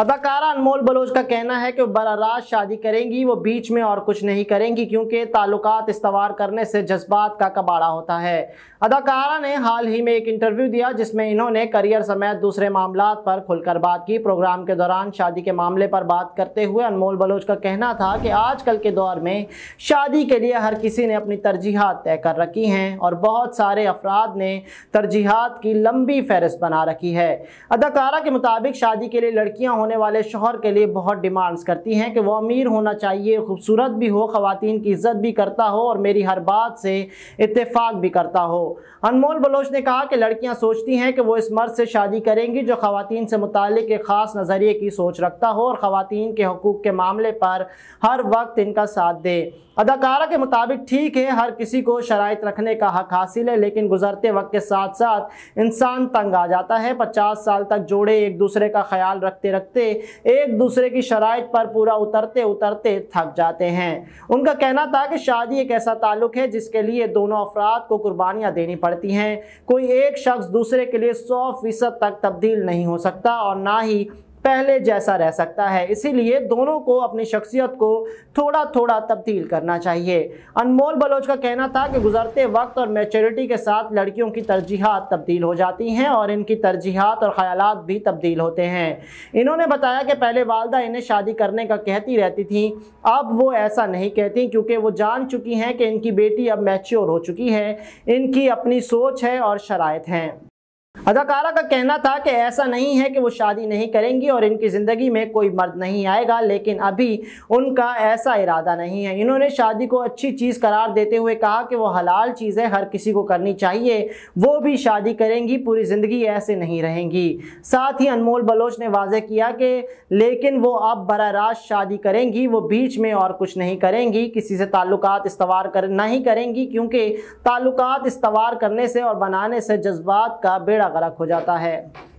अदाकारा अनमोल बलोच का कहना है कि बरारात शादी करेंगी वो बीच में और कुछ नहीं करेंगी क्योंकि ताल्लुकात इस्तवार करने से जज्बात का कबाड़ा होता है अदाकारा ने हाल ही में एक इंटरव्यू दिया जिसमें इन्होंने करियर समेत दूसरे मामला पर खुलकर बात की प्रोग्राम के दौरान शादी के मामले पर बात करते हुए अनमोल बलोच का कहना था कि आजकल के दौर में शादी के लिए हर किसी ने अपनी तरजीहत तय कर रखी हैं और बहुत सारे अफराद ने तरजीहत की लंबी फहरिस्त बना रखी है अदाकारा के मुताबिक शादी के लिए लड़कियाँ होने होने वाले शोहर के लिए बहुत डिमांड्स करती हैं कि वो अमीर होना चाहिए खूबसूरत भी हो खातन की इज्जत भी करता हो और मेरी हर बात से इतफाक भी करता हो अनमोल बलोच ने कहा कि लड़कियां सोचती हैं कि वो इस मर्द से शादी करेंगी जो खातन से मुतल एक ख़ास नज़रिए की सोच रखता हो और खातन के हकूक़ के मामले पर हर वक्त इनका साथ दे अदाकारा के मुताबिक ठीक है हर किसी को शरात रखने का हक हासिल है लेकिन गुजरते वक्त के साथ साथ इंसान तंग आ जाता है पचास साल तक जोड़े एक दूसरे का ख्याल रखते रखते सकते एक दूसरे की शराइ पर पूरा उतरते उतरते थक जाते हैं उनका कहना था कि शादी एक ऐसा ताल्लुक है जिसके लिए दोनों अफराद को कुर्बानियाँ देनी पड़ती हैं कोई एक शख्स दूसरे के लिए सौ फीसद तक तब्दील नहीं हो सकता और ना ही पहले जैसा रह सकता है इसीलिए दोनों को अपनी शख्सियत को थोड़ा थोड़ा तब्दील करना चाहिए अनमोल बलोच का कहना था कि गुजरते वक्त और मेचोरिटी के साथ लड़कियों की तरजीहत तब्दील हो जाती हैं और इनकी तरजीहत और ख्याल भी तब्दील होते हैं इन्होंने बताया कि पहले वालदा इन्हें शादी करने का कहती रहती थी अब वो ऐसा नहीं कहती क्योंकि वो जान चुकी हैं कि इनकी बेटी अब मेच्योर हो चुकी है इनकी अपनी सोच है और शराइ हैं अदाकारा का कहना था कि ऐसा नहीं है कि वो शादी नहीं करेंगी और इनकी ज़िंदगी में कोई मर्द नहीं आएगा लेकिन अभी उनका ऐसा इरादा नहीं है इन्होंने शादी को अच्छी चीज़ करार देते हुए कहा कि वो हलाल चीज़ है हर किसी को करनी चाहिए वो भी शादी करेंगी पूरी ज़िंदगी ऐसे नहीं रहेंगी साथ ही अनमोल बलोच ने वाज किया कि लेकिन वो अब बर रास्त शादी करेंगी वो बीच में और कुछ नहीं करेंगी किसी से ताल्लुक इस्तवार कर नहीं करेंगी क्योंकि ताल्लुक इस्तवार करने से और बनाने से जज्बात का बेड़ा गरक हो जाता है